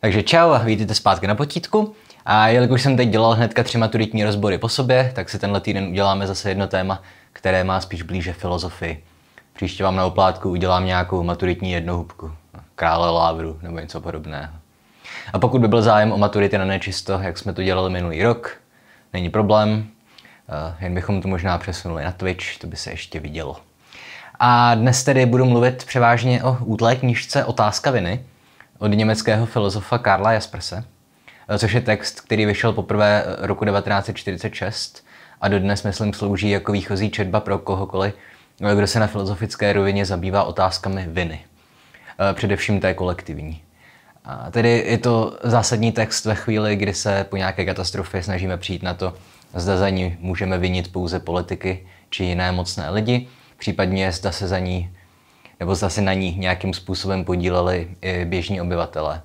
Takže čau, vítejte zpátky na potítku. A jelikož jsem teď dělal hnedka tři maturitní rozbory po sobě, tak si tenhle týden uděláme zase jedno téma, které má spíš blíže filozofii. Příště vám na oplátku udělám nějakou maturitní jednohubku, krále lávru nebo něco podobného. A pokud by byl zájem o maturity na nečisto, jak jsme to dělali minulý rok, není problém, eh, jen bychom to možná přesunuli na Twitch, to by se ještě vidělo. A dnes tedy budu mluvit převážně o útlé knižce Otázka viny, od německého filozofa Karla Jasperse, eh, což je text, který vyšel poprvé eh, roku 1946 a dodnes, myslím, slouží jako výchozí četba pro kohokoliv, eh, kdo se na filozofické rovině zabývá otázkami viny, především té kolektivní. A tedy je to zásadní text ve chvíli, kdy se po nějaké katastrofě snažíme přijít na to, zda za ní můžeme vinit pouze politiky či jiné mocné lidi, případně zda se za ní nebo zase na ní nějakým způsobem podíleli i běžní obyvatele.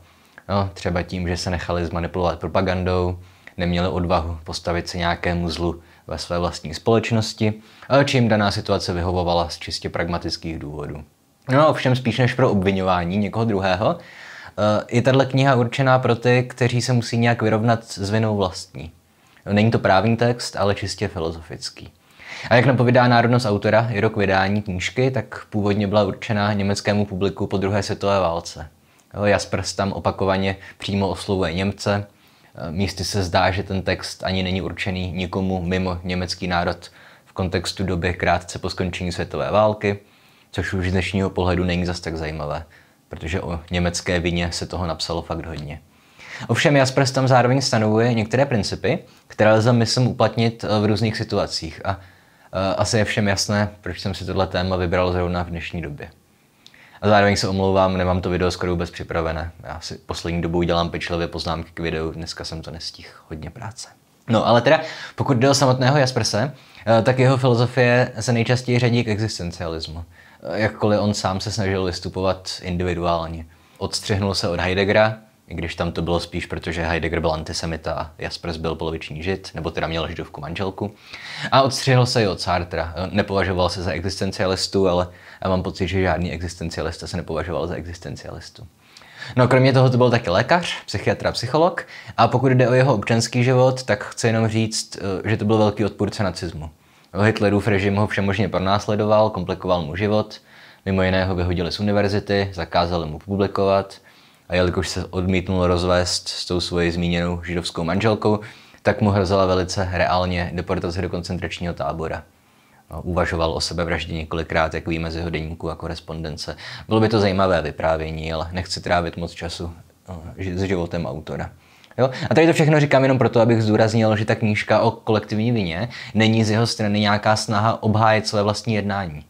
No, třeba tím, že se nechali zmanipulovat propagandou, neměli odvahu postavit se nějakému zlu ve své vlastní společnosti, ale čím daná situace vyhovovala z čistě pragmatických důvodů. No ovšem spíš než pro obvinování někoho druhého, eh, je tahle kniha určená pro ty, kteří se musí nějak vyrovnat s vinou vlastní. Není to právní text, ale čistě filozofický. A jak napovídá národnost autora i rok vydání knížky, tak původně byla určena německému publiku po druhé světové válce. Jaspers tam opakovaně přímo oslovuje Němce, místy ehm, se zdá, že ten text ani není určený nikomu mimo německý národ v kontextu doby krátce po skončení světové války, což už z dnešního pohledu není zas tak zajímavé, protože o německé vině se toho napsalo fakt hodně. Ovšem Jaspers tam zároveň stanovuje některé principy, které lze myslím uplatnit ehm, v různých situacích a Eh, asi je všem jasné, proč jsem si tohle téma vybral zrovna v dnešní době. A zároveň se omlouvám, nemám to video skoro vůbec připravené. Já si poslední dobou dělám pečlivě poznámky k videu, dneska jsem to nestihl, hodně práce. No ale teda, pokud jde o samotného Jasperse, eh, tak jeho filozofie se nejčastěji řadí k existencialismu. Eh, jakkoliv on sám se snažil vystupovat individuálně. Odstřihnul se od Heideggera, i když tam to bylo spíš, protože Heidegger byl antisemita a Jaspers byl poloviční žid, nebo teda měl židovku manželku. A odstřihl se i od Sartra. Nepovažoval se za existencialistu, ale já mám pocit, že žádný existencialista se nepovažoval za existencialistu. No kromě toho to byl taky lékař, psychiatra, psycholog a pokud jde o jeho občanský život, tak chci jenom říct, eh, že to byl velký odpůrce nacismu. Hitlerův režim ho všemožně pronásledoval, komplikoval mu život, mimo jiného vyhodili z univerzity, zakázali mu publikovat – a jelikož se odmítnul rozvést s tou svoji zmíněnou židovskou manželkou, tak mu hrozila velice reálně deportace do koncentračního tábora. No, uvažoval o sebevraždě několikrát, jak víme z jeho deníku a korespondence. Bylo by to zajímavé vyprávění, ale nechci trávit moc času no, s životem autora. Jo? A tady to všechno říkám jenom proto, abych zdůraznil, že ta knížka o kolektivní vině není z jeho strany nějaká snaha obhájit své vlastní jednání.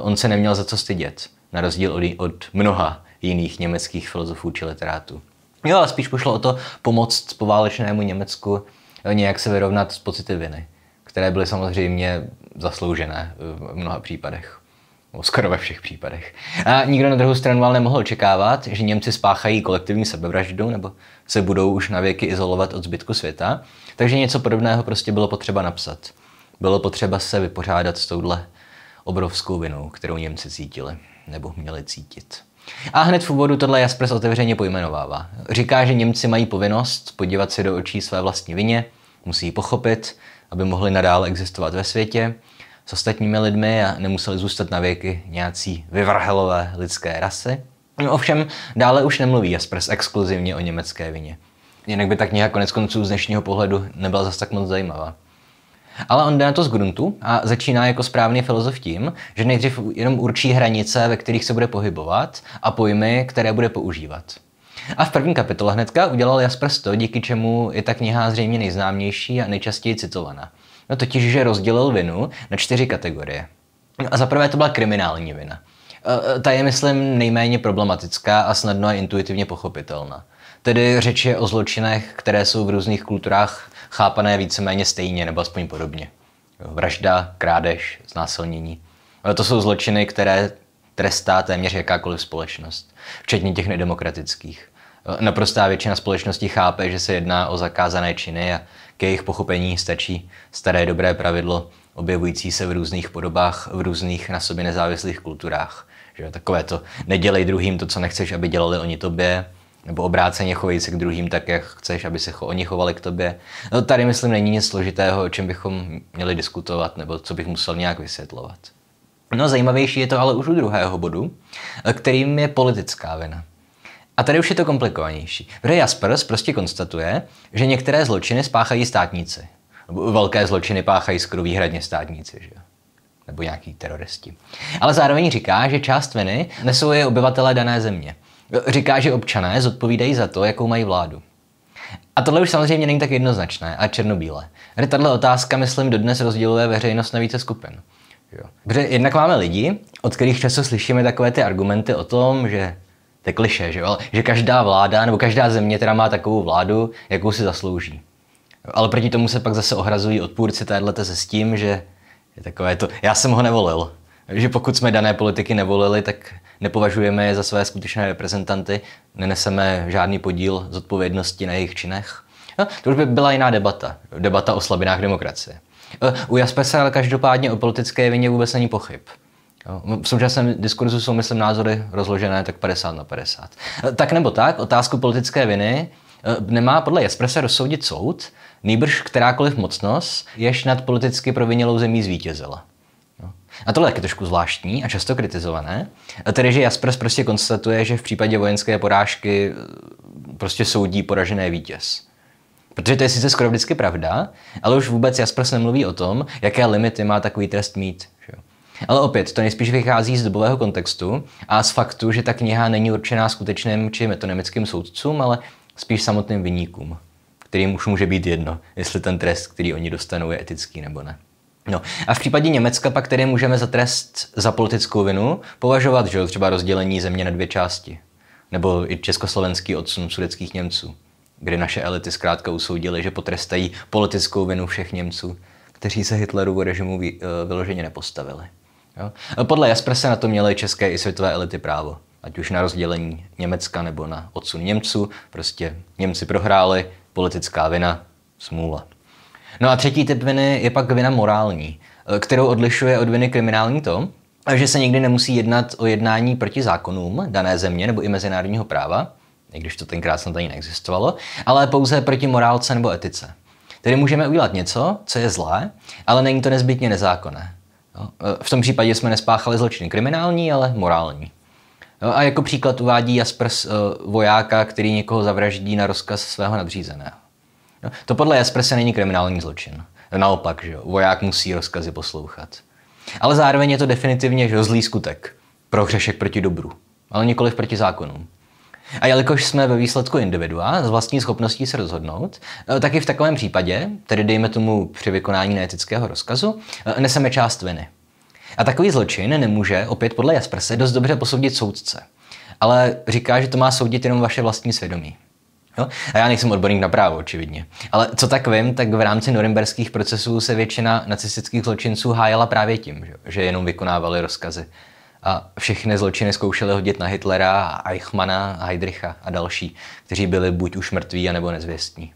On se neměl za co stydět, na rozdíl od, od mnoha jiných německých filozofů či literátů. Jo, ale spíš pošlo o to pomoct poválečnému Německu eh, nějak se vyrovnat s pocity viny, které byly samozřejmě zasloužené eh, v mnoha případech. O no, skoro ve všech případech. A nikdo na druhou stranu ale nemohl očekávat, že Němci spáchají kolektivní sebevraždu nebo se budou už na věky izolovat od zbytku světa, takže něco podobného prostě bylo potřeba napsat. Bylo potřeba se vypořádat s touhle obrovskou vinou, kterou Němci cítili nebo měli cítit. A hned v úvodu tohle Jaspers otevřeně pojmenovává. Říká, že Němci mají povinnost podívat se do očí své vlastní vině, musí ji pochopit, aby mohli nadále existovat ve světě s ostatními lidmi a nemuseli zůstat na věky nějací vyvrhelové lidské rasy. No ovšem, dále už nemluví Jaspers exkluzivně o německé vině. Jinak by ta kniha konec konců z dnešního pohledu nebyla zas tak moc zajímavá. Ale on jde na to z gruntu a začíná jako správný filozof tím, že nejdřív jenom určí hranice, ve kterých se bude pohybovat a pojmy, které bude používat. A v první kapitole hnedka udělal Jasper to, díky čemu je ta kniha zřejmě nejznámější a nejčastěji citovaná. No totiž, že rozdělil vinu na čtyři kategorie. No a prvé to byla kriminální vina. E, e, ta je, myslím, nejméně problematická a snadno a intuitivně pochopitelná. Tedy řeč je o zločinech, které jsou v různých kulturách chápané víceméně stejně nebo aspoň podobně. Vražda, krádež, znásilnění. To jsou zločiny, které trestá téměř jakákoliv společnost, včetně těch nedemokratických. Naprostá většina společností chápe, že se jedná o zakázané činy a k jejich pochopení stačí staré dobré pravidlo, objevující se v různých podobách, v různých na sobě nezávislých kulturách. Že takové to nedělej druhým to, co nechceš, aby dělali oni tobě, nebo obráceně chovají se k druhým tak, jak chceš, aby se cho- oni chovali k tobě. No tady, myslím, není nic složitého, o čem bychom měli diskutovat, nebo co bych musel nějak vysvětlovat. No zajímavější je to ale už u druhého bodu, kterým je politická vina. A tady už je to komplikovanější. Protože Jaspers prostě konstatuje, že některé zločiny spáchají státníci. Velké zločiny páchají skoro výhradně státníci, že jo? Nebo nějaký teroristi. Ale zároveň říká, že část viny nesou je obyvatelé dané země. Říká, že občané zodpovídají za to, jakou mají vládu. A tohle už samozřejmě není tak jednoznačné a černobílé. Tato otázka, myslím, dodnes rozděluje veřejnost na více skupin. Jo. Protože jednak máme lidi, od kterých často slyšíme takové ty argumenty o tom, že to je kliše, že, jo? že každá vláda nebo každá země teda má takovou vládu, jakou si zaslouží. Ale proti tomu se pak zase ohrazují odpůrci téhle se s tím, že je takové to, já jsem ho nevolil že pokud jsme dané politiky nevolili, tak nepovažujeme je za své skutečné reprezentanty, neneseme žádný podíl zodpovědnosti na jejich činech. No, to už by byla jiná debata, debata o slabinách demokracie. Eh, u Jaspese ale každopádně o politické vině vůbec není pochyb. V současném diskurzu jsou, myslím, názory rozložené tak 50 na 50. Eh, tak nebo tak, otázku politické viny eh, nemá podle Jasprese rozsoudit soud, nýbrž kterákoliv mocnost, jež nad politicky provinilou zemí zvítězila. A tohle je taky trošku zvláštní a často kritizované. E, tedy, že Jaspers prostě konstatuje, že v případě vojenské porážky e, prostě soudí poražené vítěz. Protože to je sice skoro vždycky pravda, ale už vůbec Jaspers nemluví o tom, jaké limity má takový trest mít. Že? Ale opět, to nejspíš vychází z dobového kontextu a z faktu, že ta kniha není určená skutečným či metonemickým soudcům, ale spíš samotným vyníkům, kterým už může být jedno, jestli ten trest, který oni dostanou, je etický nebo ne. No a v případě Německa pak tedy můžeme za trest za politickou vinu považovat, že třeba rozdělení země na dvě části. Nebo i československý odsun sudeckých Němců, kdy naše elity zkrátka usoudily, že potrestají politickou vinu všech Němců, kteří se Hitlerovu režimu eh, vyloženě nepostavili. Jo? Podle Jasperse na to měly české i světové elity právo. Ať už na rozdělení Německa nebo na odsun Němců, prostě Němci prohráli, politická vina, smůla. No a třetí typ viny je pak vina morální, eh, kterou odlišuje od viny kriminální to, že se někdy nemusí jednat o jednání proti zákonům dané země nebo i mezinárodního práva, i když to tenkrát snad ani neexistovalo, ale pouze proti morálce nebo etice. Tedy můžeme udělat něco, co je zlé, ale není to nezbytně nezákonné. Eh, v tom případě jsme nespáchali zločiny kriminální, ale morální. No a jako příklad uvádí Jaspers eh, vojáka, který někoho zavraždí na rozkaz svého nadřízeného. No, to podle Jesprese není kriminální zločin. Naopak, že jo, voják musí rozkazy poslouchat. Ale zároveň je to definitivně že zlý skutek. Prohřešek proti dobru, ale nikoli proti zákonům. A jelikož jsme ve výsledku individua s vlastní schopností se rozhodnout, eh, tak i v takovém případě, tedy dejme tomu při vykonání neetického rozkazu, eh, neseme část viny. A takový zločin nemůže, opět podle Jasperse, dost dobře posoudit soudce. Ale říká, že to má soudit jenom vaše vlastní svědomí. Jo? A já nejsem odborník na právo, očividně. Ale co tak vím, tak v rámci norimberských procesů se většina nacistických zločinců hájela právě tím, že jenom vykonávali rozkazy. A všechny zločiny zkoušeli hodit na Hitlera, Eichmana, Heidricha a další, kteří byli buď už mrtví, anebo nezvěstní.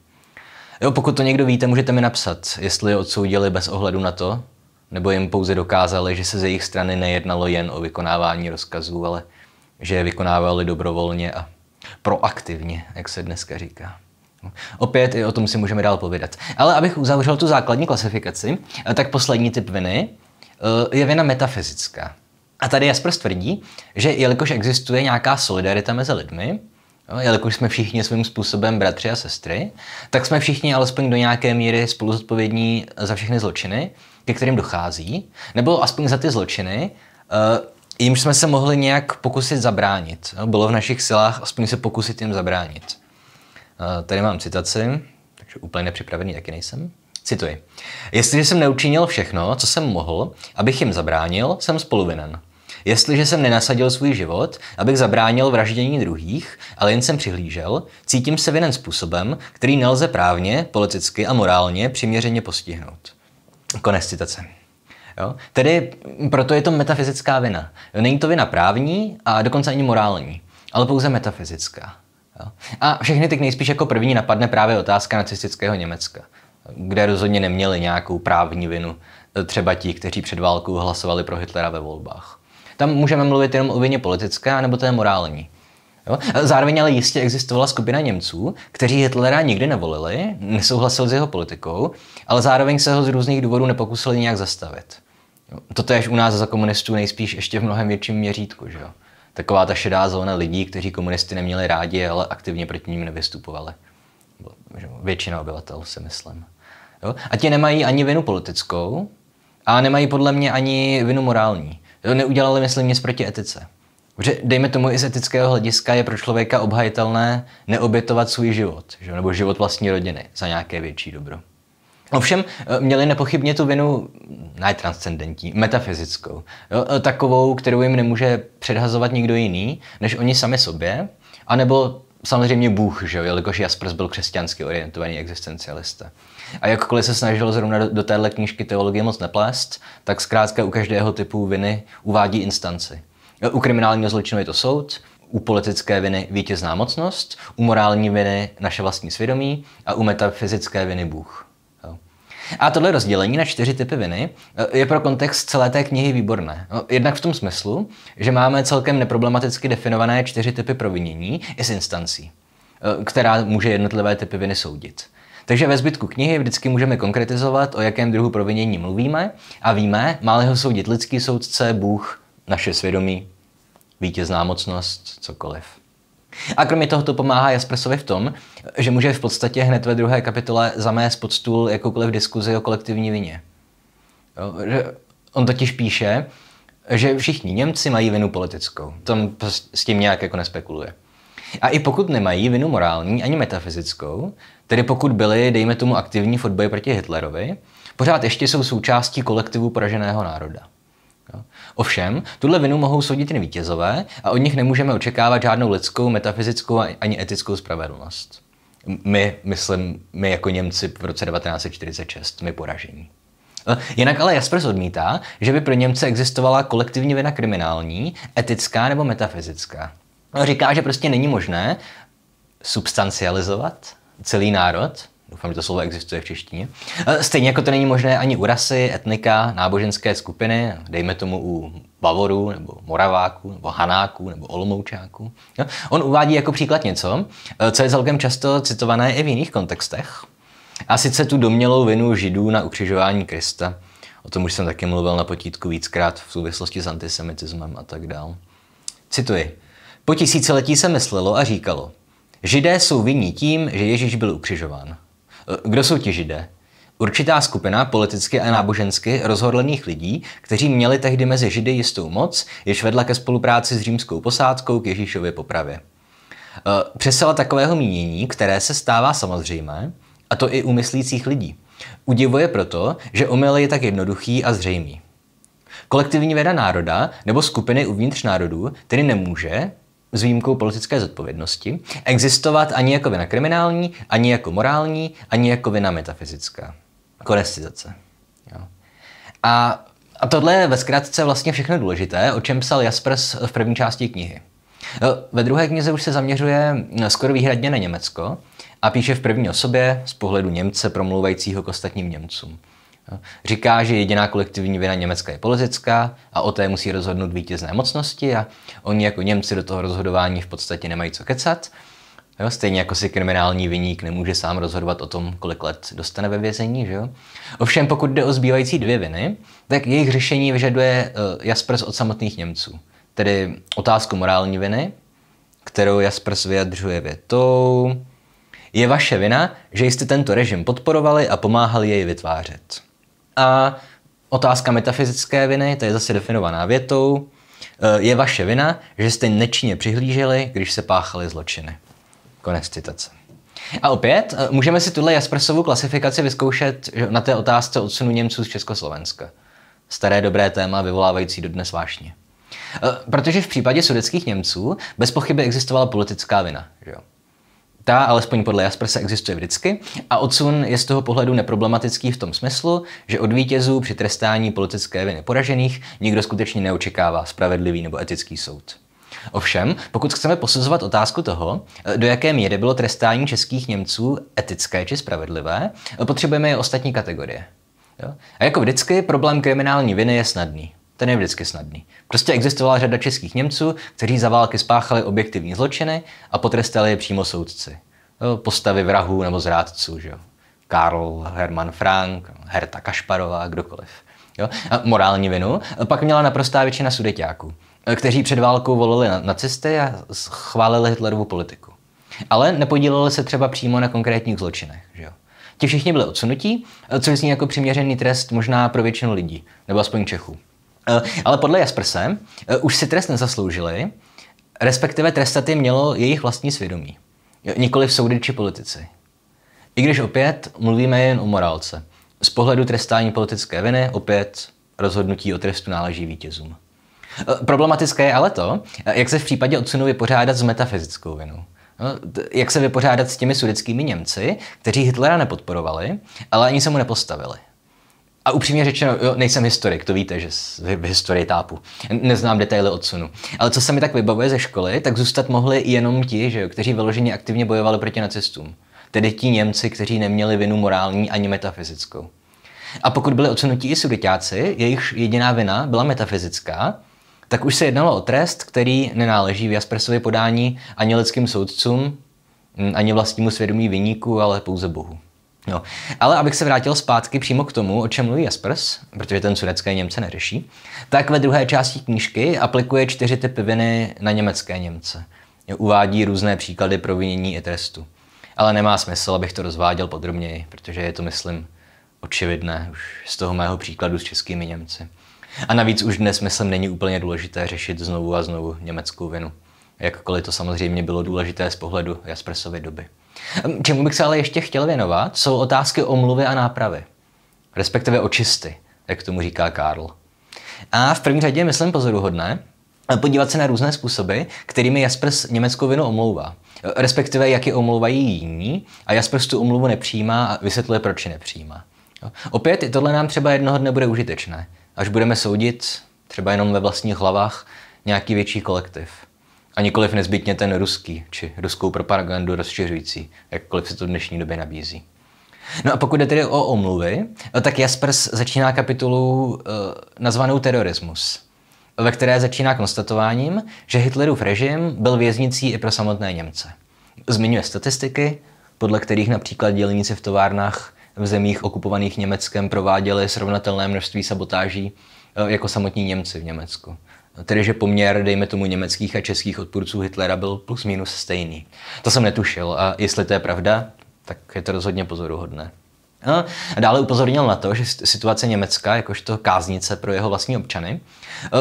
Jo, pokud to někdo víte, můžete mi napsat, jestli je odsoudili bez ohledu na to, nebo jim pouze dokázali, že se ze jejich strany nejednalo jen o vykonávání rozkazů, ale že je vykonávali dobrovolně a proaktivně, jak se dneska říká. Opět i o tom si můžeme dál povídat. Ale abych uzavřel tu základní klasifikaci, eh, tak poslední typ viny eh, je vina metafyzická. A tady Jasper tvrdí, že jelikož existuje nějaká solidarita mezi lidmi, jelikož jsme všichni svým způsobem bratři a sestry, tak jsme všichni alespoň do nějaké míry spolu zodpovědní eh, za všechny zločiny, ke kterým dochází, nebo aspoň za ty zločiny, jimž jsme se mohli nějak pokusit zabránit. No, bylo v našich silách aspoň se pokusit jim zabránit. Eh, tady mám citaci, takže úplně nepřipravený taky nejsem. Cituji. Jestliže jsem neučinil všechno, co jsem mohl, abych jim zabránil, jsem spoluvinen. Jestliže jsem nenasadil svůj život, abych zabránil vraždění druhých, ale jen jsem přihlížel, cítím se vinen způsobem, který nelze právně, politicky a morálně přiměřeně postihnout. Konec citace. Jo? Tedy proto je to metafyzická vina. Není to vina právní a dokonce ani morální, ale pouze metafyzická. Jo? A všechny ty nejspíš jako první napadne právě otázka nacistického Německa, kde rozhodně neměli nějakou právní vinu, e, třeba ti, kteří před válkou hlasovali pro Hitlera ve volbách. Tam můžeme mluvit jenom o vině politické, nebo té morální. Jo? E, zároveň ale jistě existovala skupina Němců, kteří Hitlera nikdy nevolili, nesouhlasili s jeho politikou, ale zároveň se ho z různých důvodů nepokusili nějak zastavit. Toto je u nás za komunistů nejspíš ještě v mnohem větším měřítku, že jo? Taková ta šedá zóna lidí, kteří komunisty neměli rádi, ale aktivně proti ním nevystupovali. Většina obyvatel, si myslím. Jo? A ti nemají ani vinu politickou a nemají podle mě ani vinu morální. Jo? Neudělali, myslím, nic proti etice. Protože dejme tomu i z etického hlediska je pro člověka obhajitelné neobětovat svůj život, že? nebo život vlastní rodiny za nějaké větší dobro. Ovšem eh, měli nepochybně tu vinu najtranscendentní, metafyzickou. Jo, eh, takovou, kterou jim nemůže předhazovat nikdo jiný, než oni sami sobě, anebo samozřejmě Bůh, že jo, jelikož Jaspers byl křesťansky orientovaný existencialista. A jakkoliv se snažil zrovna do, do téhle knížky teologie moc neplést, tak zkrátka u každého typu viny uvádí instanci. U kriminálního zločinu je to soud, u politické viny vítězná mocnost, u morální viny naše vlastní svědomí a u metafyzické viny Bůh. A tohle rozdělení na čtyři typy viny eh, je pro kontext celé té knihy výborné. Eh, jednak v tom smyslu, že máme celkem neproblematicky definované čtyři typy provinění i s instancí, eh, která může jednotlivé typy viny soudit. Takže ve zbytku knihy vždycky můžeme konkretizovat, o jakém druhu provinění mluvíme a víme, má ho soudit lidský soudce, Bůh, naše svědomí, vítězná mocnost, cokoliv. A kromě toho to pomáhá Jaspersovi v tom, že může v podstatě hned ve druhé kapitole zamést pod stůl jakoukoliv diskuzi o kolektivní vině. Jo, on totiž píše, že všichni Němci mají vinu politickou. Tam s tím nějak jako nespekuluje. A i pokud nemají vinu morální ani metafyzickou, tedy pokud byli, dejme tomu, aktivní v odboji proti Hitlerovi, pořád ještě jsou součástí kolektivu poraženého národa. Ovšem, tuhle vinu mohou soudit jen vítězové a od nich nemůžeme očekávat žádnou lidskou, metafyzickou ani etickou spravedlnost. My, myslím, my jako Němci v roce 1946, my poražení. Eh, jinak ale Jaspers odmítá, že by pro Němce existovala kolektivní vina kriminální, etická nebo metafyzická. Říká, že prostě není možné substancializovat celý národ, Doufám, že to slovo existuje v češtině. Eh, stejně jako to není možné ani u rasy, etnika, náboženské skupiny, dejme tomu u Bavoru nebo Moraváku nebo Hanáku nebo Olomoučáků. No, on uvádí jako příklad něco, eh, co je celkem často citované i v jiných kontextech. A sice tu domělou vinu židů na ukřižování Krista. O tom už jsem taky mluvil na potítku víckrát v souvislosti s antisemitismem a tak dál. Cituji. Po tisíciletí se myslelo a říkalo, Židé jsou vinní tím, že Ježíš byl ukřižován. Kdo jsou ti židé? Určitá skupina politicky a nábožensky rozhodlených lidí, kteří měli tehdy mezi Židy jistou moc, jež vedla ke spolupráci s římskou posádkou k Ježíšově popravě. Eh, Přesela takového mínění, které se stává samozřejmé, a to i u myslících lidí. Udivuje proto, že omyl je tak jednoduchý a zřejmý. Kolektivní věda národa nebo skupiny uvnitř národů tedy nemůže, s výjimkou politické zodpovědnosti, existovat ani jako vina kriminální, ani jako morální, ani jako vina metafyzická. Konec Jo. A, a tohle je ve zkratce vlastně všechno důležité, o čem psal Jaspers v první části knihy. Ve druhé knize už se zaměřuje skoro výhradně na Německo a píše v první osobě z pohledu Němce promluvajícího k ostatním Němcům. Říká, že jediná kolektivní vina Německa je politická a o té musí rozhodnout vítězné mocnosti a oni jako Němci do toho rozhodování v podstatě nemají co kecat. Jo, stejně jako si kriminální viník nemůže sám rozhodovat o tom, kolik let dostane ve vězení. Že jo? Ovšem, pokud jde o zbývající dvě viny, tak jejich řešení vyžaduje eh, Jaspers od samotných Němců. Tedy otázku morální viny, kterou Jaspers vyjadřuje větou, je vaše vina, že jste tento režim podporovali a pomáhali jej vytvářet. A otázka metafyzické viny, to je zase definovaná větou, e, je vaše vina, že jste nečinně přihlíželi, když se páchaly zločiny. Konec citace. A opět, e, můžeme si tuhle Jaspersovu klasifikaci vyzkoušet na té otázce odsunu Němců z Československa. Staré dobré téma vyvolávající dodnes vášně. E, protože v případě sudeckých Němců bez pochyby existovala politická vina. Že jo? Ta, alespoň podle Jaspersa, existuje vždycky a odsun je z toho pohledu neproblematický v tom smyslu, že od vítězů při trestání politické viny poražených nikdo skutečně neočekává spravedlivý nebo etický soud. Ovšem, pokud chceme posuzovat otázku toho, do jaké míry bylo trestání českých Němců etické či spravedlivé, potřebujeme i ostatní kategorie. Jo? A jako vždycky, problém kriminální viny je snadný ten je vždycky snadný. Prostě existovala řada českých Němců, kteří za války spáchali objektivní zločiny a potrestali je přímo soudci. postavy vrahů nebo zrádců, že jo. Karl, Hermann Frank, Herta Kašparová, kdokoliv. Jo? A morální vinu pak měla naprostá většina sudeťáků, kteří před válkou volili na nacisty a chválili Hitlerovu politiku. Ale nepodíleli se třeba přímo na konkrétních zločinech. Že jo? Ti všichni byli odsunutí, což zní jako přiměřený trest možná pro většinu lidí, nebo aspoň Čechů. Eh, ale podle Jasprse eh, už si trest nezasloužili, respektive trestat je mělo jejich vlastní svědomí. Eh, nikoli v soudy či politici. I když opět mluvíme jen o morálce. Z pohledu trestání politické viny opět rozhodnutí o trestu náleží vítězům. Problematické je ale to, jak se v případě odsunu vypořádat s metafyzickou vinou. Jak se vypořádat s těmi sudeckými Němci, kteří Hitlera nepodporovali, ale ani se mu nepostavili. A upřímně řečeno, jo, nejsem historik, to víte, že v historii tápu. Neznám detaily odsunu. Ale co se mi tak vybavuje ze školy, tak zůstat mohli jenom ti, že jo, kteří vyloženě aktivně bojovali proti nacistům. Tedy ti Němci, kteří neměli vinu morální ani metafyzickou. A pokud byli odsunutí i sudetáci, jejich jediná vina byla metafyzická, tak už se jednalo o trest, který nenáleží v Jaspersově podání ani lidským soudcům, hm, ani vlastnímu svědomí vyníku, ale pouze Bohu. No, Ale abych se vrátil zpátky přímo k tomu, o čem mluví Jaspers, protože ten sudecké Němce neřeší, tak ve druhé části knížky aplikuje čtyři typy viny na německé Němce. uvádí různé příklady provinění i trestu. Ale nemá smysl, abych to rozváděl podrobněji, protože je to, myslím, očividné už z toho mého příkladu s českými Němci. A navíc už dnes, myslím, není úplně důležité řešit znovu a znovu německou vinu. Jakkoliv to samozřejmě bylo důležité z pohledu Jaspersovy doby. Hm, čemu bych se ale ještě chtěl věnovat, jsou otázky omluvy a nápravy. Respektive očisty, jak tomu říká Karl. A v první řadě je, myslím, pozoruhodné eh, podívat se na různé způsoby, kterými Jaspers německou vinu omlouvá. Eh, respektive, jak ji omlouvají jiní a Jaspers tu omluvu nepřijímá a vysvětluje, proč ji nepřijímá. Opět, tohle nám třeba jednoho dne bude užitečné, až budeme soudit třeba jenom ve vlastních hlavách nějaký větší kolektiv. A nikoliv nezbytně ten ruský, či ruskou propagandu rozšiřující, jakkoliv se to v dnešní době nabízí. No a pokud jde tedy o omluvy, no tak Jaspers začíná kapitolu e, nazvanou Terorismus, ve které začíná konstatováním, že Hitlerův režim byl věznicí i pro samotné Němce. Zmiňuje statistiky, podle kterých například dělníci v továrnách v zemích okupovaných Německem prováděli srovnatelné množství sabotáží eh, jako samotní Němci v Německu. Tedy, že poměr, dejme tomu, německých a českých odpůrců Hitlera byl plus minus stejný. To jsem netušil a jestli to je pravda, tak je to rozhodně pozoruhodné. No, a dále upozornil na to, že situace Německa, jakožto káznice pro jeho vlastní občany,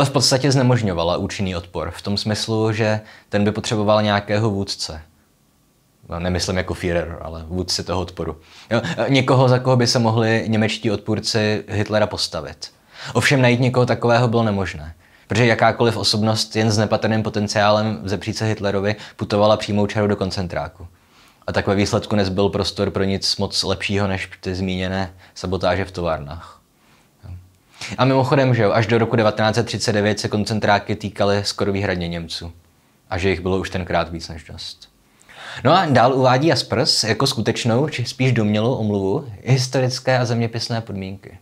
eh, v podstatě znemožňovala účinný odpor, v tom smyslu, že ten by potřeboval nějakého vůdce. No, nemyslím jako Führer, ale vůdce toho odporu. Eh, někoho, za koho by se mohli němečtí odpůrci Hitlera postavit. Ovšem najít někoho takového bylo nemožné protože jakákoliv osobnost jen s nepatrným potenciálem ze příce Hitlerovi putovala přímou čarou do koncentráku. A tak ve výsledku nezbyl prostor pro nic moc lepšího než ty zmíněné sabotáže v továrnách. A mimochodem, že jo, až do roku 1939 se koncentráky týkaly skoro výhradně Němců. A že jich bylo už tenkrát víc než dost. No a dál uvádí Jaspers jako skutečnou, či spíš domělou omluvu historické a zeměpisné podmínky.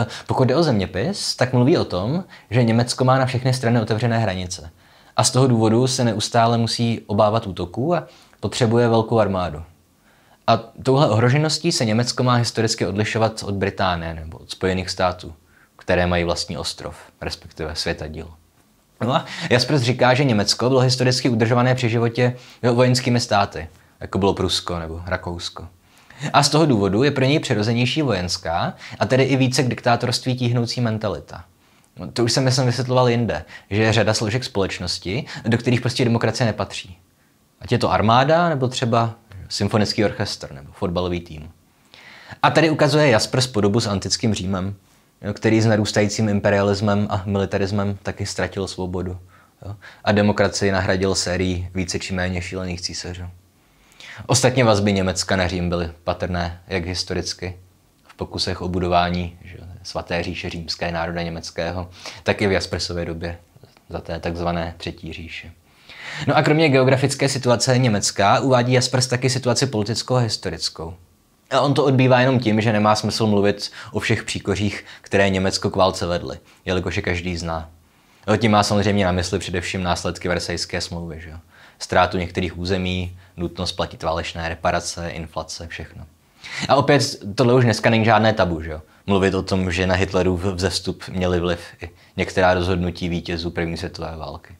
Eh, pokud jde o zeměpis, tak mluví o tom, že Německo má na všechny strany otevřené hranice. A z toho důvodu se neustále musí obávat útoků a potřebuje velkou armádu. A touhle ohrožeností se Německo má historicky odlišovat od Británie nebo od Spojených států, které mají vlastní ostrov, respektive světadíl. No a Jaspers říká, že Německo bylo historicky udržované při životě vojenskými státy, jako bylo Prusko nebo Rakousko. A z toho důvodu je pro něj přirozenější vojenská a tedy i více k diktátorství tíhnoucí mentalita. No, to už jsem, myslím, vysvětloval jinde, že je řada složek společnosti, do kterých prostě demokracie nepatří. Ať je to armáda, nebo třeba symfonický orchestr, nebo fotbalový tým. A tady ukazuje Jaspers podobu s antickým Římem, který s narůstajícím imperialismem a militarismem taky ztratil svobodu. A demokracii nahradil sérií více či méně šílených císařů. Ostatně vazby Německa na Řím byly patrné jak historicky v pokusech o budování že, svaté říše římské národa německého, tak i v Jaspersově době za té takzvané třetí říše. No a kromě geografické situace Německa uvádí Jaspers taky situaci politickou a historickou. A on to odbývá jenom tím, že nemá smysl mluvit o všech příkořích, které Německo k válce vedly, jelikož je každý zná. O tím má samozřejmě na mysli především následky Versajské smlouvy, že? ztrátu některých území, nutnost platit válečné reparace, inflace, všechno. A opět, tohle už dneska není žádné tabu, že jo? Mluvit o tom, že na Hitlerův vzestup měli vliv i některá rozhodnutí vítězů první světové války.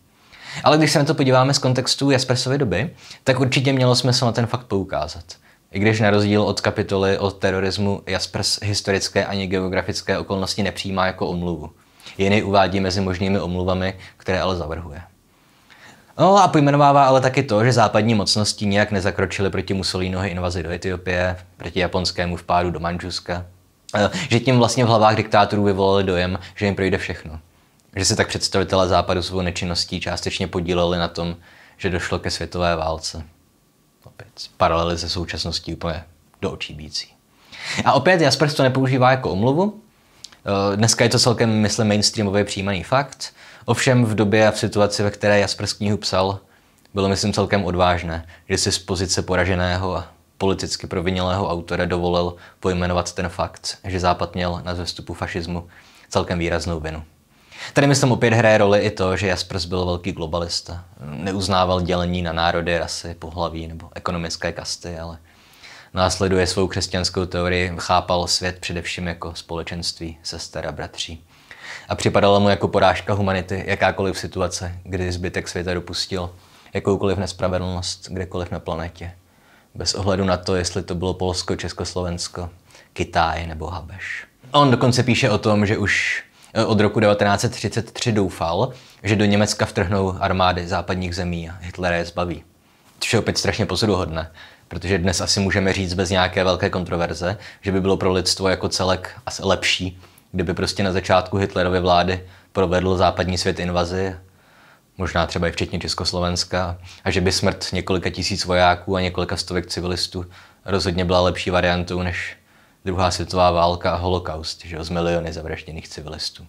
Ale když se na to podíváme z kontextu Jaspersovy doby, tak určitě mělo smysl na ten fakt poukázat. I když na rozdíl od kapitoly o terorismu Jaspers historické ani geografické okolnosti nepřijímá jako omluvu. Jiný uvádí mezi možnými omluvami, které ale zavrhuje. No a pojmenovává ale taky to, že západní mocnosti nijak nezakročily proti Mussolinovi invazi do Etiopie, proti japonskému vpádu do Manžuska. Eh, že tím vlastně v hlavách diktátorů vyvolali dojem, že jim projde všechno. Že se tak představitelé západu svou nečinností částečně podíleli na tom, že došlo ke světové válce. Opět paralely se současností úplně do očí bící. A opět Jaspers to nepoužívá jako omluvu. Eh, dneska je to celkem, myslím, mainstreamově přijímaný fakt Ovšem v době a v situaci, ve které z knihu psal, bylo myslím celkem odvážné, že si z pozice poraženého a politicky provinilého autora dovolil pojmenovat ten fakt, že Západ měl na zestupu fašismu celkem výraznou vinu. Tady myslím opět hraje roli i to, že Jaspers byl velký globalista. Neuznával dělení na národy, rasy, pohlaví nebo ekonomické kasty, ale následuje svou křesťanskou teorii, chápal svět především jako společenství sester a bratří. A připadalo mu jako porážka humanity jakákoliv situace, kdy zbytek světa dopustil jakoukoliv nespravedlnost kdekoliv na planetě. Bez ohledu na to, jestli to bylo Polsko, Československo, Kytaj nebo Habeš. On dokonce píše o tom, že už eh, od roku 1933 doufal, že do Německa vtrhnou armády západních zemí a Hitler je zbaví. Což je opět strašně pozoruhodné. Protože dnes asi můžeme říct bez nějaké velké kontroverze, že by bylo pro lidstvo jako celek asi lepší, kdyby prostě na začátku Hitlerovy vlády provedl západní svět invazi, možná třeba i včetně Československa, a že by smrt několika tisíc vojáků a několika stovek civilistů rozhodně byla lepší variantou než druhá světová válka a holokaust, že jo, z miliony zavražděných civilistů.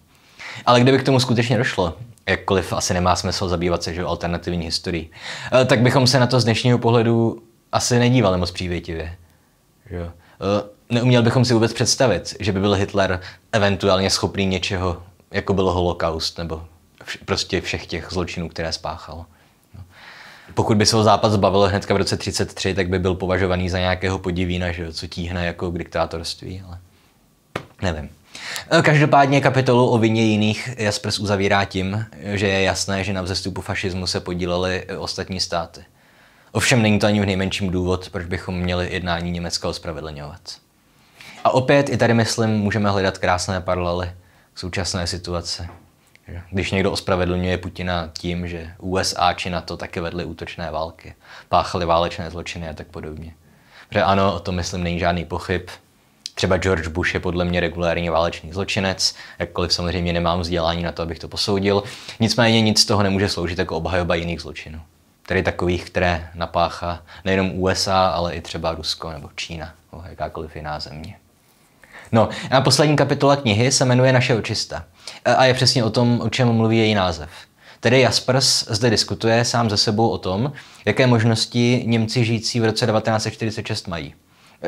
Ale kdyby k tomu skutečně došlo, jakkoliv asi nemá smysl zabývat se že alternativní historií, eh, tak bychom se na to z dnešního pohledu asi nedívali moc přívětivě. Jo. Eh, neuměl bychom si vůbec představit, že by byl Hitler eventuálně schopný něčeho, jako byl holokaust, nebo vš- prostě všech těch zločinů, které spáchal. No. Pokud by se ho Západ zbavil hnedka v roce 33, tak by byl považovaný za nějakého podivína, že, co tíhne jako k diktátorství, ale nevím. Eh, každopádně kapitolu o vině jiných Jaspers uzavírá tím, že je jasné, že na vzestupu fašismu se podílely ostatní státy. Ovšem není to ani v nejmenším důvod, proč bychom měli jednání Německa ospravedlňovat. A opět i tady, myslím, můžeme hledat krásné paralely k současné situaci. Když někdo ospravedlňuje Putina tím, že USA či NATO také vedly útočné války, páchaly válečné zločiny a tak podobně. Protože ano, o tom myslím není žádný pochyb. Třeba George Bush je podle mě regulární válečný zločinec, jakkoliv samozřejmě nemám vzdělání na to, abych to posoudil. Nicméně nic z toho nemůže sloužit jako obhajoba jiných zločinů tedy takových, které napáchá nejenom USA, ale i třeba Rusko nebo Čína nebo jakákoliv jiná země. No a poslední kapitola knihy se jmenuje Naše očista a je přesně o tom, o čem mluví její název. Tedy Jaspers zde diskutuje sám ze sebou o tom, jaké možnosti Němci žijící v roce 1946 mají.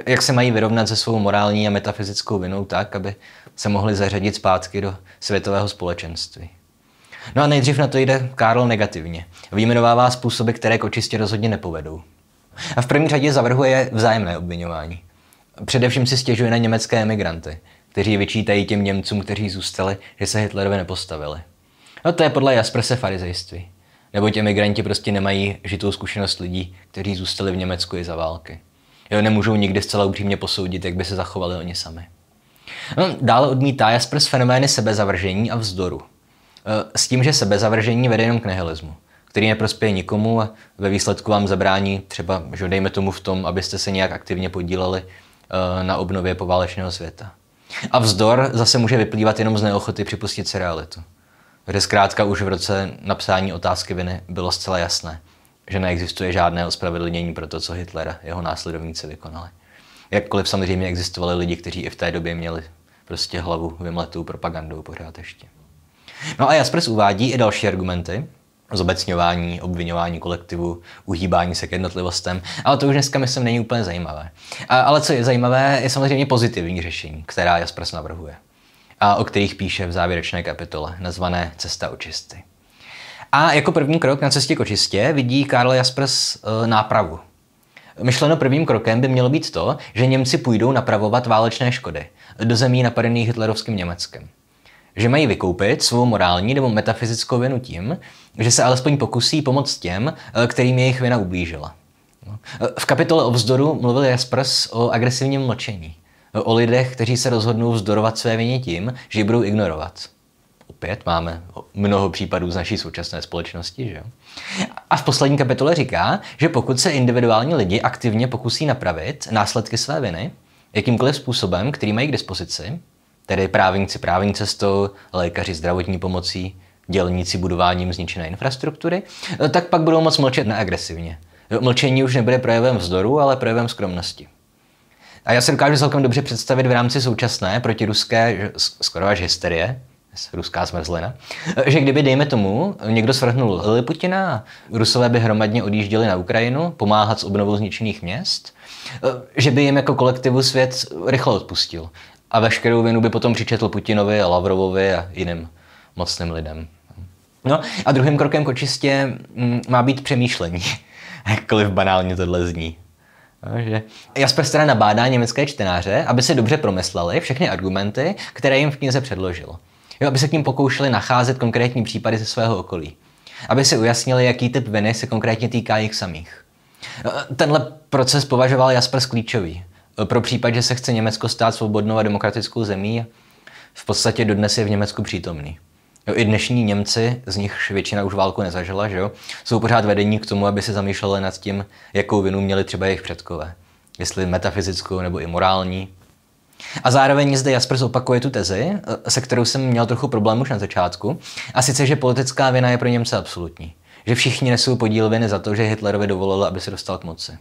Jak se mají vyrovnat se svou morální a metafyzickou vinou tak, aby se mohli zařadit zpátky do světového společenství. No a nejdřív na to jde Karl negativně. Výjmenovává způsoby, které k očistě rozhodně nepovedou. A v první řadě zavrhuje vzájemné obvinování. Především si stěžuje na německé emigranty, kteří vyčítají těm Němcům, kteří zůstali, že se Hitlerovi nepostavili. No to je podle Jasperse farizejství. Nebo ti emigranti prostě nemají žitou zkušenost lidí, kteří zůstali v Německu i za války. Jo, nemůžou nikdy zcela upřímně posoudit, jak by se zachovali oni sami. No, dále odmítá Jaspers fenomény sebezavržení a vzdoru – Eh, s tím, že sebezavržení vede jenom k nihilismu, který neprospěje nikomu a ve výsledku vám zabrání třeba, že dejme tomu v tom, abyste se nějak aktivně podíleli eh, na obnově poválečného světa. A vzdor zase může vyplývat jenom z neochoty připustit si realitu. Kde zkrátka už v roce napsání otázky viny bylo zcela jasné, že neexistuje žádné ospravedlnění pro to, co Hitler jeho následovníci vykonali. Jakkoliv samozřejmě existovali lidi, kteří i v té době měli prostě hlavu vymletou propagandou pořád ještě. No a Jaspers uvádí i další argumenty, zobecňování, obvinování kolektivu, uhýbání se k jednotlivostem, ale to už dneska myslím není úplně zajímavé. A, ale co je zajímavé, je samozřejmě pozitivní řešení, která Jaspers navrhuje a o kterých píše v závěrečné kapitole, nazvané Cesta čisty. A jako první krok na cestě k očistě vidí Karl Jaspers e, nápravu. Myšleno prvním krokem by mělo být to, že Němci půjdou napravovat válečné škody do zemí napadených hitlerovským Německem že mají vykoupit svou morální nebo metafyzickou vinu tím, že se alespoň pokusí pomoct těm, eh, kterým jejich vina ublížila. No. Eh, v kapitole o vzdoru mluvil Jaspers o agresivním mlčení. Eh, o lidech, kteří se rozhodnou vzdorovat své vině tím, že ji budou ignorovat. Opět máme mnoho případů z naší současné společnosti, že A v poslední kapitole říká, že pokud se individuální lidi aktivně pokusí napravit následky své viny, jakýmkoliv způsobem, který mají k dispozici, tedy právníci právní cestou, lékaři zdravotní pomocí, dělníci budováním zničené infrastruktury, eh, tak pak budou moc mlčet neagresivně. Mlčení už nebude projevem vzdoru, ale projevem skromnosti. A já se dokážu celkem dobře představit v rámci současné protiruské skoro až hysterie, ruská zmrzlina, eh, že kdyby, dejme tomu, někdo svrhnul Lili a Rusové by hromadně odjížděli na Ukrajinu pomáhat s obnovou zničených měst, eh, že by jim jako kolektivu svět rychle odpustil a veškerou vinu by potom přičetl Putinovi a Lavrovovi a jiným mocným lidem. No a druhým krokem očistě mm, má být přemýšlení, jakkoliv banálně tohle zní. Takže no, Jasper Strana nabádá německé čtenáře, aby si dobře promysleli všechny argumenty, které jim v knize předložil. Jo, aby se k ním pokoušeli nacházet konkrétní případy ze svého okolí. Aby si ujasnili, jaký typ viny se konkrétně týká jich samých. No, tenhle proces považoval Jasper klíčový pro případ, že se chce Německo stát svobodnou a demokratickou zemí, v podstatě dodnes je v Německu přítomný. Jo, I dnešní Němci, z nich většina už válku nezažila, že jo, jsou pořád vedení k tomu, aby se zamýšleli nad tím, jakou vinu měli třeba jejich předkové. Jestli metafyzickou nebo i morální. A zároveň zde Jaspers opakuje tu tezi, se kterou jsem měl trochu problém už na začátku, a sice, že politická vina je pro Němce absolutní. Že všichni nesou podíl viny za to, že Hitlerovi dovolilo, aby se dostal k moci.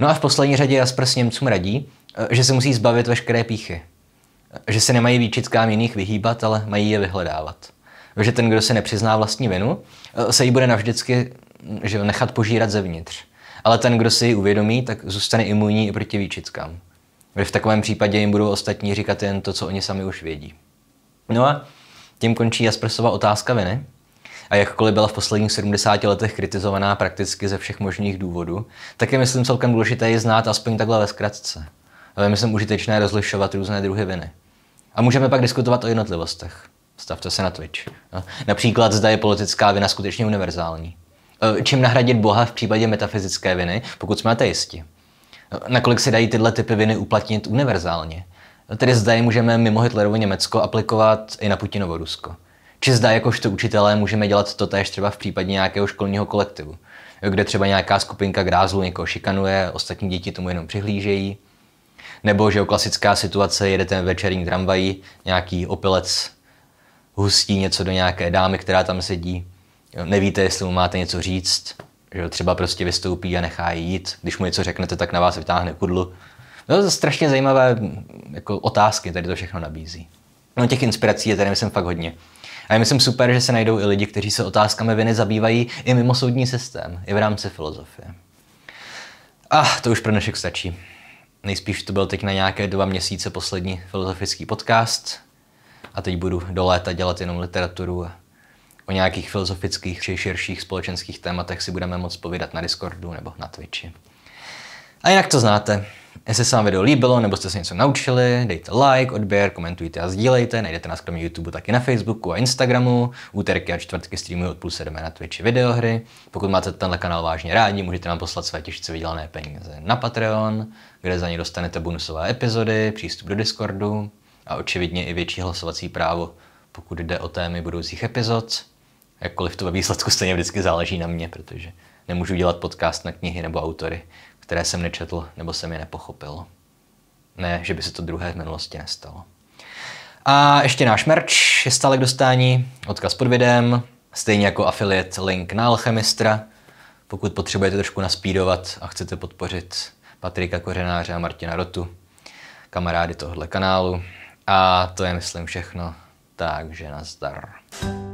No a v poslední řadě já s Němcům radí, eh, že se musí zbavit veškeré píchy. Eh, že se nemají výčitkám jiných vyhýbat, ale mají je vyhledávat. Že ten, kdo se nepřizná vlastní vinu, eh, se jí bude navždycky hm, že nechat požírat zevnitř. Ale ten, kdo si ji uvědomí, tak zůstane imunní i proti výčitkám. v takovém případě jim budou ostatní říkat jen to, co oni sami už vědí. No a tím končí Jaspersova otázka viny a jakkoliv byla v posledních 70 letech kritizovaná prakticky ze všech možných důvodů, tak je myslím celkem důležité ji znát aspoň takhle ve zkratce. je myslím užitečné rozlišovat různé druhy viny. A můžeme pak diskutovat o jednotlivostech. Stavte se na Twitch. No. Například zda je politická vina skutečně univerzální. E, čím nahradit Boha v případě metafyzické viny, pokud jsme ateisti? E, nakolik se dají tyhle typy viny uplatnit univerzálně? E, tedy zda je můžeme mimo Hitlerovo Německo aplikovat i na Putinovo Rusko. Či zda jakožto učitelé můžeme dělat to též třeba v případě nějakého školního kolektivu, kde třeba nějaká skupinka grázlů někoho šikanuje, ostatní děti tomu jenom přihlížejí. Nebo že o klasická situace, jedete večerní tramvají, nějaký opilec hustí něco do nějaké dámy, která tam sedí, nevíte, jestli mu máte něco říct, že třeba prostě vystoupí a nechá jít, když mu něco řeknete, tak na vás vytáhne kudlu. No to strašně zajímavé jako otázky tady to všechno nabízí. No těch inspirací je tady myslím fakt hodně. A je myslím super, že se najdou i lidi, kteří se otázkami viny zabývají i mimo soudní systém, i v rámci filozofie. A ah, to už pro dnešek stačí. Nejspíš to byl teď na nějaké dva měsíce poslední filozofický podcast a teď budu do léta dělat jenom literaturu a o nějakých filozofických či širších společenských tématech si budeme moc povídat na Discordu nebo na Twitchi. A jinak to znáte, Jestli se vám video líbilo nebo jste se něco naučili, dejte like, odběr, komentujte a sdílejte. Najdete nás kromě YouTube taky na Facebooku a Instagramu. Úterky a čtvrtky streamuji od půl sedmé na Twitchi videohry. Pokud máte tenhle kanál vážně rádi, můžete nám poslat své těžce vydělané peníze na Patreon, kde za ně dostanete bonusové epizody, přístup do Discordu a očividně i větší hlasovací právo, pokud jde o témy budoucích epizod. Jakkoliv to ve výsledku stejně vždycky záleží na mě, protože nemůžu dělat podcast na knihy nebo autory, které jsem nečetl nebo jsem je nepochopil. Ne, že by se to druhé v minulosti nestalo. A ještě náš merch je stále k dostání, odkaz pod videem, stejně jako affiliate link na Alchemistra, pokud potřebujete trošku naspídovat a chcete podpořit Patrika Kořenáře a Martina Rotu, kamarády tohohle kanálu. A to je, myslím, všechno. Takže nazdar. thank you